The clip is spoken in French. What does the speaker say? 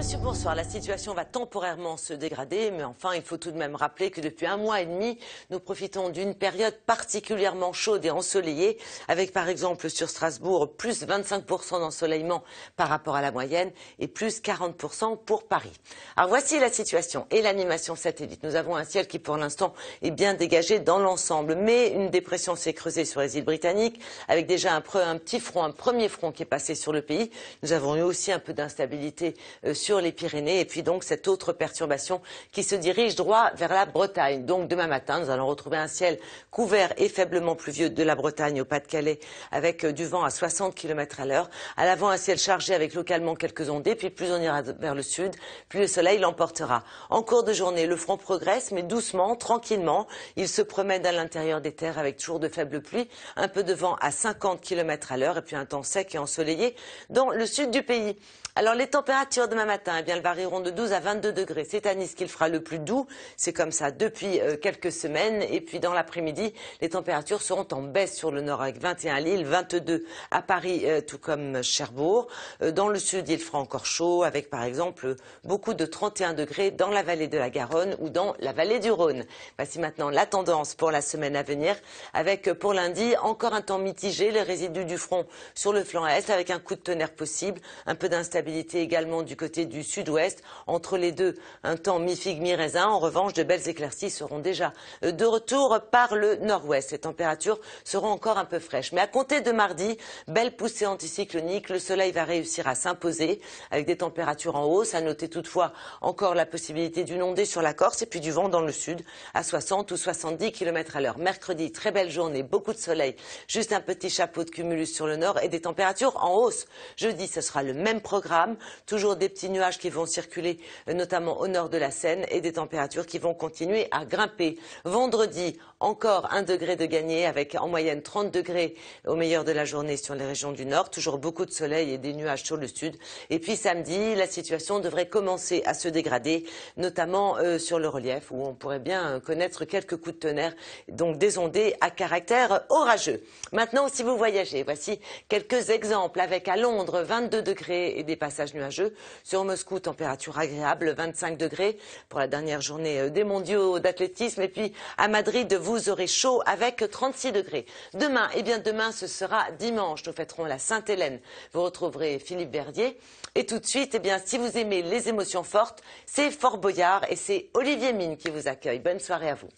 Monsieur Bonsoir, la situation va temporairement se dégrader, mais enfin, il faut tout de même rappeler que depuis un mois et demi, nous profitons d'une période particulièrement chaude et ensoleillée, avec par exemple sur Strasbourg plus 25% d'ensoleillement par rapport à la moyenne et plus 40% pour Paris. Alors voici la situation et l'animation satellite. Nous avons un ciel qui pour l'instant est bien dégagé dans l'ensemble, mais une dépression s'est creusée sur les îles britanniques, avec déjà un, petit front, un premier front qui est passé sur le pays. Nous avons eu aussi un peu d'instabilité euh, sur sur les Pyrénées et puis donc cette autre perturbation qui se dirige droit vers la Bretagne. Donc demain matin, nous allons retrouver un ciel couvert et faiblement pluvieux de la Bretagne au Pas-de-Calais avec euh, du vent à 60 km à l'heure. À l'avant, un ciel chargé avec localement quelques ondées, puis plus on ira vers le sud, plus le soleil l'emportera. En cours de journée, le front progresse, mais doucement, tranquillement. Il se promène à l'intérieur des terres avec toujours de faibles pluies, un peu de vent à 50 km à l'heure et puis un temps sec et ensoleillé dans le sud du pays. Alors les températures demain matin, eh elles varieront de 12 à 22 degrés. C'est à Nice qu'il fera le plus doux. C'est comme ça depuis euh, quelques semaines. Et puis dans l'après-midi, les températures seront en baisse sur le nord avec 21 à Lille, 22 à Paris, euh, tout comme Cherbourg. Euh, dans le sud, il fera encore chaud avec par exemple beaucoup de 31 degrés dans la vallée de la Garonne ou dans la vallée du Rhône. Voici maintenant la tendance pour la semaine à venir avec pour lundi encore un temps mitigé, les résidus du front sur le flanc est avec un coup de tonnerre possible, un peu d'instabilité également du côté du sud-ouest. Entre les deux, un temps mi-figue, mi-raisin. En revanche, de belles éclaircies seront déjà euh, de retour par le nord-ouest. Les températures seront encore un peu fraîches. Mais à compter de mardi, belle poussée anticyclonique. Le soleil va réussir à s'imposer avec des températures en hausse. À noter toutefois encore la possibilité d'une ondée sur la Corse et puis du vent dans le sud à 60 ou 70 km à l'heure. Mercredi, très belle journée, beaucoup de soleil, juste un petit chapeau de cumulus sur le nord et des températures en hausse. Jeudi, ce sera le même programme Toujours des petits nuages qui vont circuler, euh, notamment au nord de la Seine, et des températures qui vont continuer à grimper. Vendredi, encore un degré de gagné, avec en moyenne 30 degrés au meilleur de la journée sur les régions du nord. Toujours beaucoup de soleil et des nuages sur le sud. Et puis samedi, la situation devrait commencer à se dégrader, notamment euh, sur le relief, où on pourrait bien euh, connaître quelques coups de tonnerre, donc des ondées à caractère orageux. Maintenant, si vous voyagez, voici quelques exemples avec à Londres 22 degrés et des Passage nuageux. Sur Moscou, température agréable, 25 degrés pour la dernière journée euh, des mondiaux d'athlétisme. Et puis à Madrid, vous aurez chaud avec 36 degrés. Demain, eh bien demain, ce sera dimanche. Nous fêterons la Sainte-Hélène. Vous retrouverez Philippe Berdier. Et tout de suite, eh bien, si vous aimez les émotions fortes, c'est Fort Boyard et c'est Olivier Mine qui vous accueille. Bonne soirée à vous.